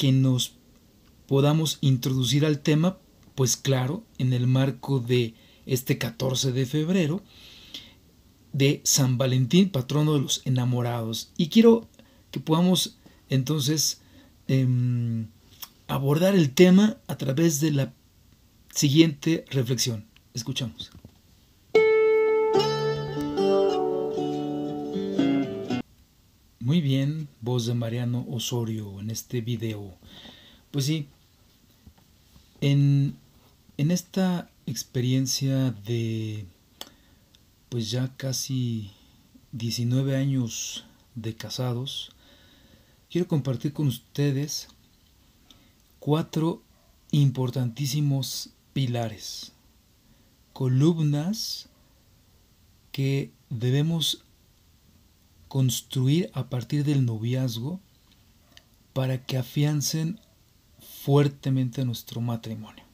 que nos podamos introducir al tema, pues claro, en el marco de este 14 de febrero de San Valentín, patrono de los enamorados. Y quiero que podamos entonces em, abordar el tema a través de la siguiente reflexión. Escuchamos. Muy bien, voz de Mariano Osorio en este video. Pues sí, en, esta experiencia de pues ya casi 19 años de casados, quiero compartir con ustedes cuatro importantísimos pilares, columnas que debemos construir a partir del noviazgo para que afiancen fuertemente nuestro matrimonio.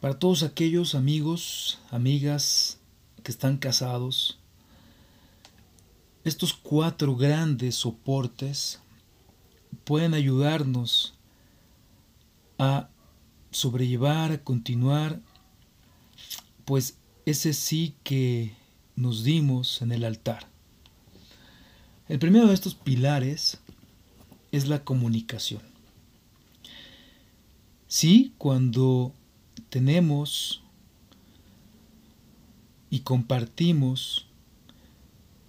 Para todos aquellos amigos, amigas que están casados, estos cuatro grandes soportes pueden ayudarnos a sobrellevar, a continuar, pues ese sí que nos dimos en el altar. El primero de estos pilares es la comunicación. Sí, cuando tenemos y compartimos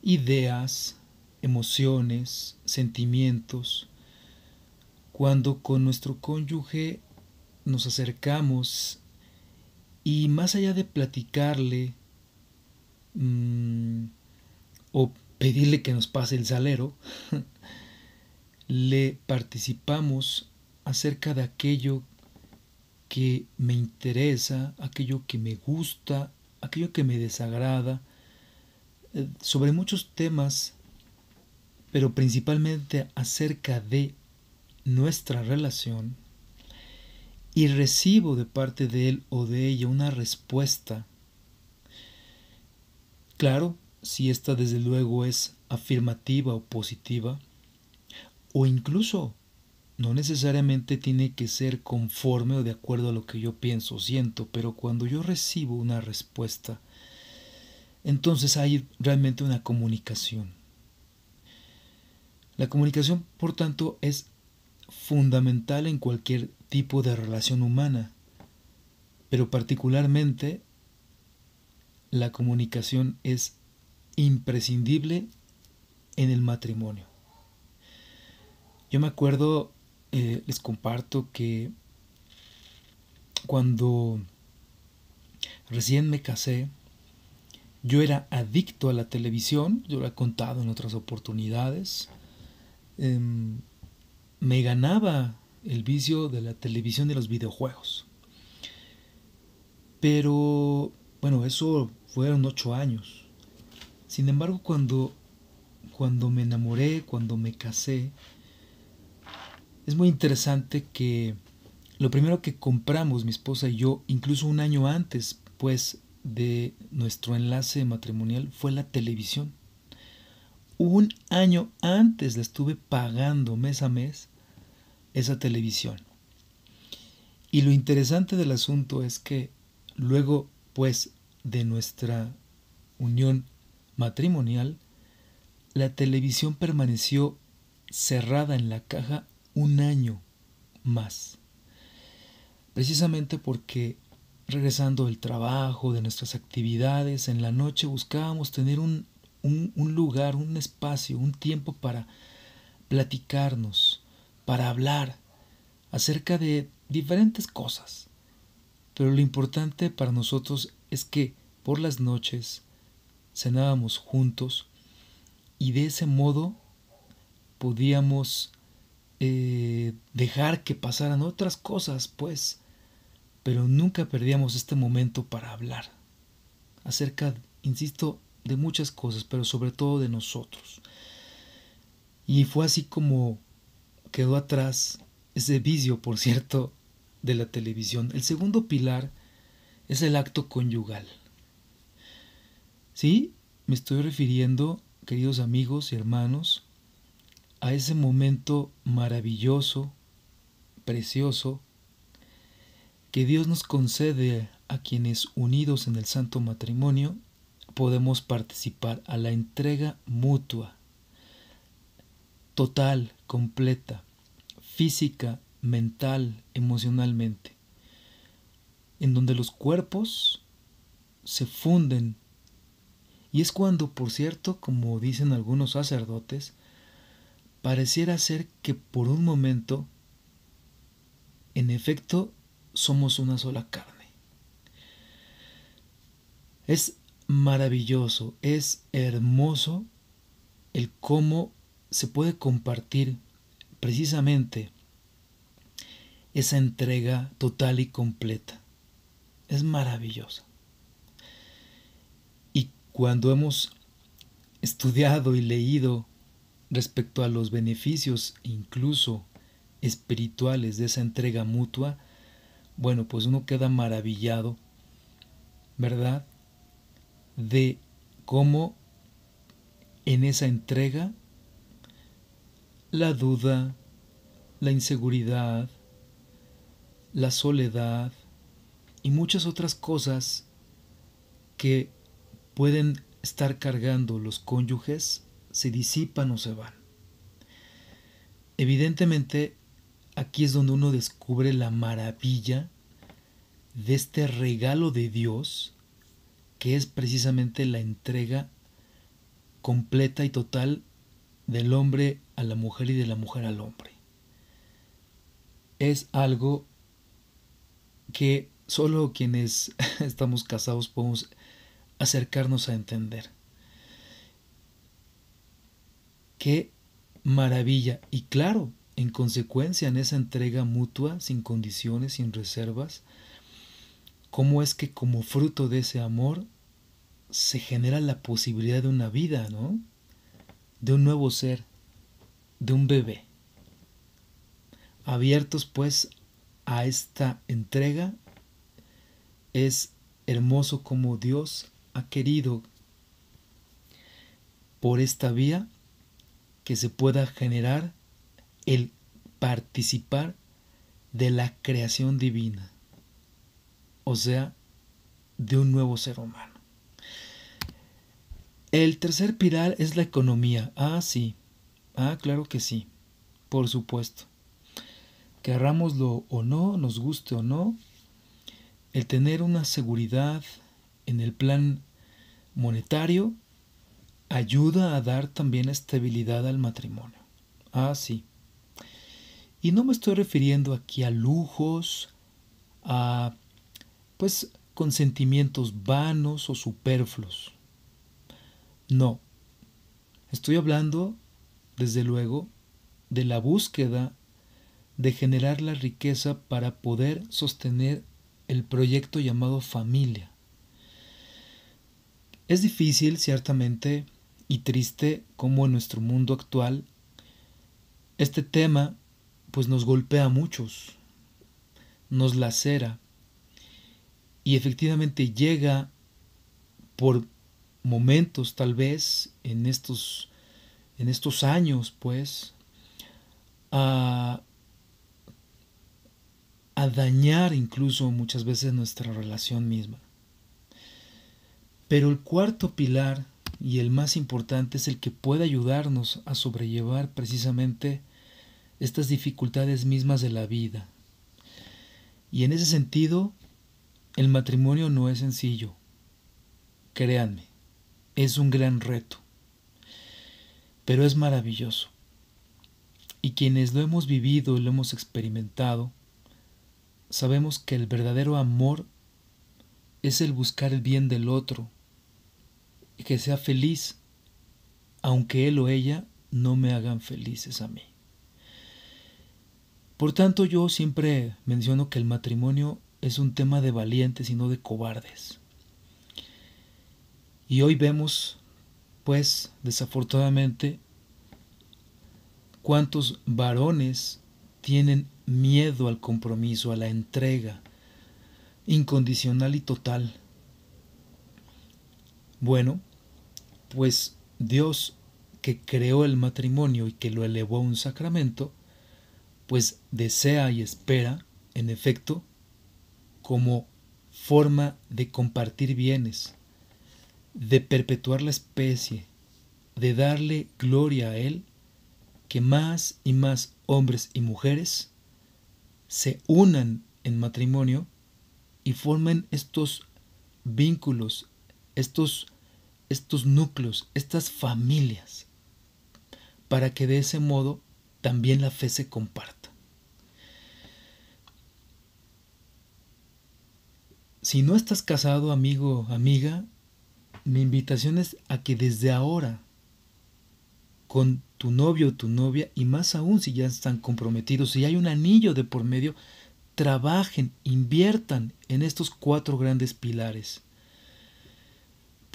ideas, emociones, sentimientos, cuando con nuestro cónyuge nos acercamos y más allá de platicarle mm, o pedirle que nos pase el salero, le participamos acerca de aquello que me interesa, aquello que me gusta, aquello que me desagrada, eh, sobre muchos temas, pero principalmente acerca de nuestra relación, y recibo de parte de él o de ella una respuesta. Claro, si esta desde luego es afirmativa o positiva, o incluso no necesariamente tiene que ser conforme o de acuerdo a lo que yo pienso o siento, pero cuando yo recibo una respuesta, entonces hay realmente una comunicación. La comunicación, por tanto, es fundamental en cualquier tipo de relación humana, pero particularmente la comunicación es imprescindible en el matrimonio. Yo me acuerdo, eh, les comparto que cuando recién me casé, yo era adicto a la televisión, yo lo he contado en otras oportunidades. Em, me ganaba el vicio de la televisión y los videojuegos. Pero, bueno, eso fueron ocho años. Sin embargo, cuando, cuando me enamoré, cuando me casé, es muy interesante que lo primero que compramos mi esposa y yo, incluso un año antes, pues, de nuestro enlace matrimonial, fue la televisión. Un año antes la estuve pagando mes a mes esa televisión. Y lo interesante del asunto es que luego, pues, de nuestra unión matrimonial, la televisión permaneció cerrada en la caja un año más. Precisamente porque regresando del trabajo, de nuestras actividades, en la noche buscábamos tener un, un, un, lugar, un espacio, un tiempo para platicarnos, para hablar acerca de diferentes cosas. Pero lo importante para nosotros es que por las noches cenábamos juntos y de ese modo podíamos eh, dejar que pasaran otras cosas, pues, pero nunca perdíamos este momento para hablar acerca, insisto, de muchas cosas, pero sobre todo de nosotros. Y fue así como quedó atrás ese vicio, por cierto, de la televisión. El segundo pilar es el acto conyugal. Sí, me estoy refiriendo, queridos amigos y hermanos, a ese momento maravilloso, precioso, que Dios nos concede a quienes unidos en el santo matrimonio podemos participar a la entrega mutua, total, completa, física, mental, emocionalmente, en donde los cuerpos se funden y es cuando, por cierto, como dicen algunos sacerdotes, pareciera ser que por un momento, en efecto, somos una sola carne. Es maravilloso, es hermoso el cómo se puede compartir precisamente esa entrega total y completa. Es maravillosa. Cuando hemos estudiado y leído respecto a los beneficios incluso espirituales de esa entrega mutua, bueno, pues uno queda maravillado, ¿verdad? De cómo en esa entrega la duda, la inseguridad, la soledad y muchas otras cosas que pueden estar cargando los cónyuges se disipan o se van. Evidentemente, aquí es donde uno descubre la maravilla de este regalo de Dios, que es precisamente la entrega completa y total del hombre a la mujer y de la mujer al hombre. Es algo que solo quienes estamos casados podemos acercarnos a entender. Qué maravilla. Y claro, en consecuencia en esa entrega mutua, sin condiciones, sin reservas, cómo es que como fruto de ese amor se genera la posibilidad de una vida, ¿no? De un nuevo ser, de un bebé. Abiertos pues a esta entrega, es hermoso como Dios ha querido por esta vía que se pueda generar el participar de la creación divina, o sea, de un nuevo ser humano. El tercer pilar es la economía. Ah, sí. Ah, claro que sí. Por supuesto. Querrámoslo o no, nos guste o no, el tener una seguridad en el plan monetario ayuda a dar también estabilidad al matrimonio. Ah, sí. Y no me estoy refiriendo aquí a lujos, a pues consentimientos vanos o superfluos. No. Estoy hablando, desde luego, de la búsqueda de generar la riqueza para poder sostener el proyecto llamado familia. Es difícil, ciertamente, y triste como en nuestro mundo actual este tema pues nos golpea a muchos, nos lacera y efectivamente llega por momentos tal vez en estos en estos años pues a dañar incluso muchas veces nuestra relación misma. Pero el cuarto pilar y el más importante es el que puede ayudarnos a sobrellevar precisamente estas dificultades mismas de la vida. Y en ese sentido, el matrimonio no es sencillo. Créanme, es un gran reto. Pero es maravilloso. Y quienes lo hemos vivido y lo hemos experimentado, sabemos que el verdadero amor es el buscar el bien del otro que sea feliz, aunque él o ella no me hagan felices a mí. Por tanto, yo siempre menciono que el matrimonio es un tema de valientes y no de cobardes. Y hoy vemos, pues, desafortunadamente, cuántos varones tienen miedo al compromiso, a la entrega incondicional y total bueno, pues Dios que creó el matrimonio y que lo elevó a un sacramento, pues desea y espera, en efecto, como forma de compartir bienes, de perpetuar la especie, de darle gloria a Él, que más y más hombres y mujeres se unan en matrimonio y formen estos vínculos, estos estos núcleos, estas familias, para que de ese modo también la fe se comparta. Si no estás casado, amigo, amiga, mi invitación es a que desde ahora, con tu novio o tu novia, y más aún si ya están comprometidos, si hay un anillo de por medio, trabajen, inviertan en estos cuatro grandes pilares.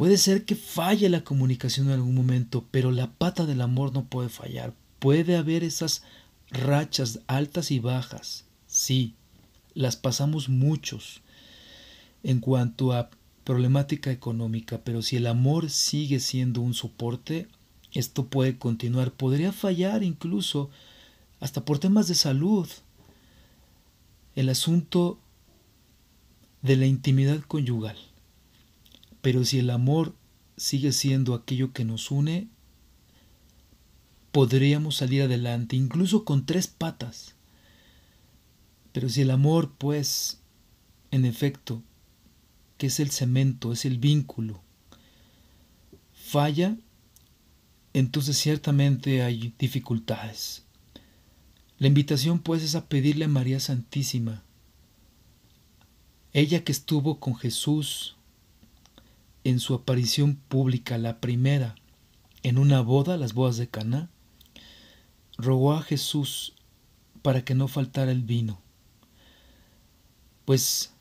Puede ser que falle la comunicación en algún momento, pero la pata del amor no puede fallar. Puede haber esas rachas altas y bajas. Sí, las pasamos muchos en cuanto a problemática económica, pero si el amor sigue siendo un soporte, esto puede continuar. Podría fallar incluso hasta por temas de salud. El asunto de la intimidad conyugal. Pero si el amor sigue siendo aquello que nos une, podríamos salir adelante, incluso con tres patas. Pero si el amor, pues, en efecto, que es el cemento, es el vínculo, falla, entonces ciertamente hay dificultades. La invitación, pues, es a pedirle a María Santísima, ella que estuvo con Jesús en su aparición pública, la primera, en una boda, las bodas de Caná, rogó a Jesús para que no faltara el vino. Pues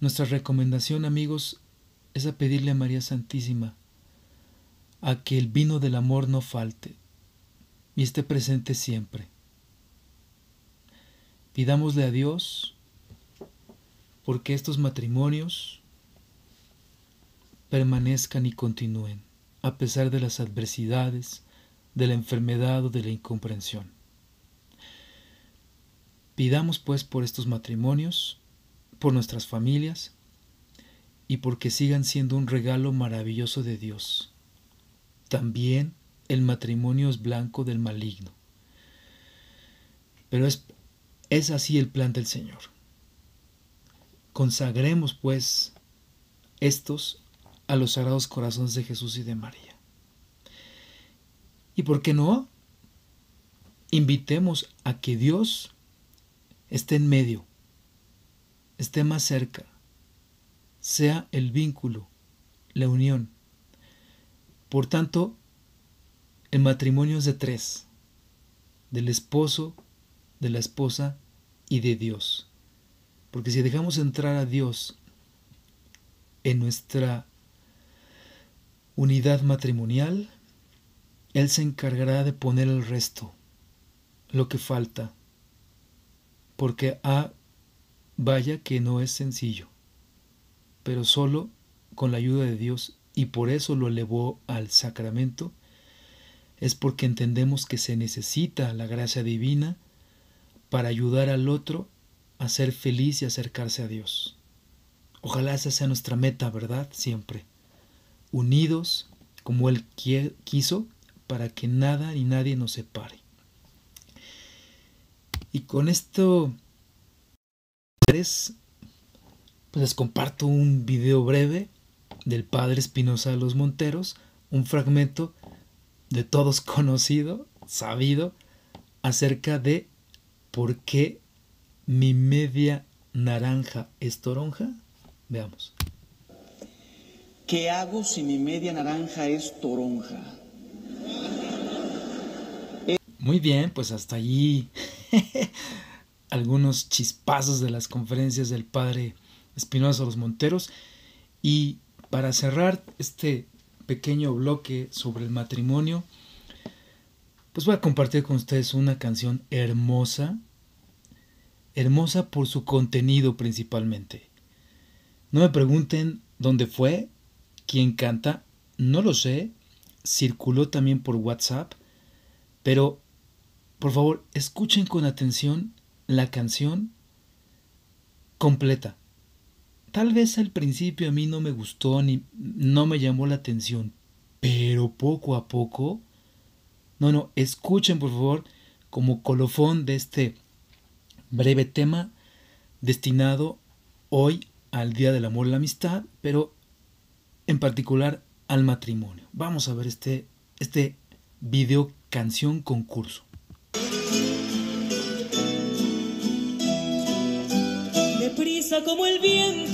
nuestra recomendación, amigos, es a pedirle a María Santísima a que el vino del amor no falte y esté presente siempre. Pidámosle a Dios porque estos matrimonios permanezcan y continúen, a pesar de las adversidades, de la enfermedad o de la incomprensión. Pidamos pues por estos matrimonios, por nuestras familias y porque sigan siendo un regalo maravilloso de Dios. También el matrimonio es blanco del maligno. Pero es, es así el plan del Señor. Consagremos pues estos a los sagrados corazones de Jesús y de María. ¿Y por qué no? Invitemos a que Dios esté en medio, esté más cerca, sea el vínculo, la unión. Por tanto, el matrimonio es de tres, del esposo, de la esposa y de Dios. Porque si dejamos entrar a Dios en nuestra unidad matrimonial, Él se encargará de poner el resto, lo que falta, porque ah, vaya que no es sencillo, pero solo con la ayuda de Dios y por eso lo elevó al sacramento, es porque entendemos que se necesita la gracia divina para ayudar al otro a ser feliz y acercarse a Dios. Ojalá esa sea nuestra meta, ¿verdad? Siempre unidos como Él quiso, para que nada ni nadie nos separe. Y con esto, pues les comparto un video breve del Padre Espinosa de los Monteros, un fragmento de todos conocido, sabido, acerca de por qué mi media naranja es toronja. Veamos. ¿Qué hago si mi media naranja es toronja? Muy bien, pues hasta allí algunos chispazos de las conferencias del padre Espinosa los Monteros. Y para cerrar este pequeño bloque sobre el matrimonio, pues voy a compartir con ustedes una canción hermosa, hermosa por su contenido principalmente. No me pregunten dónde fue, ¿Quién canta? No lo sé. Circuló también por WhatsApp. Pero, por favor, escuchen con atención la canción completa. Tal vez al principio a mí no me gustó ni no me llamó la atención, pero poco a poco... No, no, escuchen por favor como colofón de este breve tema destinado hoy al Día del Amor y la Amistad, pero en particular al matrimonio. Vamos a ver este, este video canción concurso. Deprisa como el viento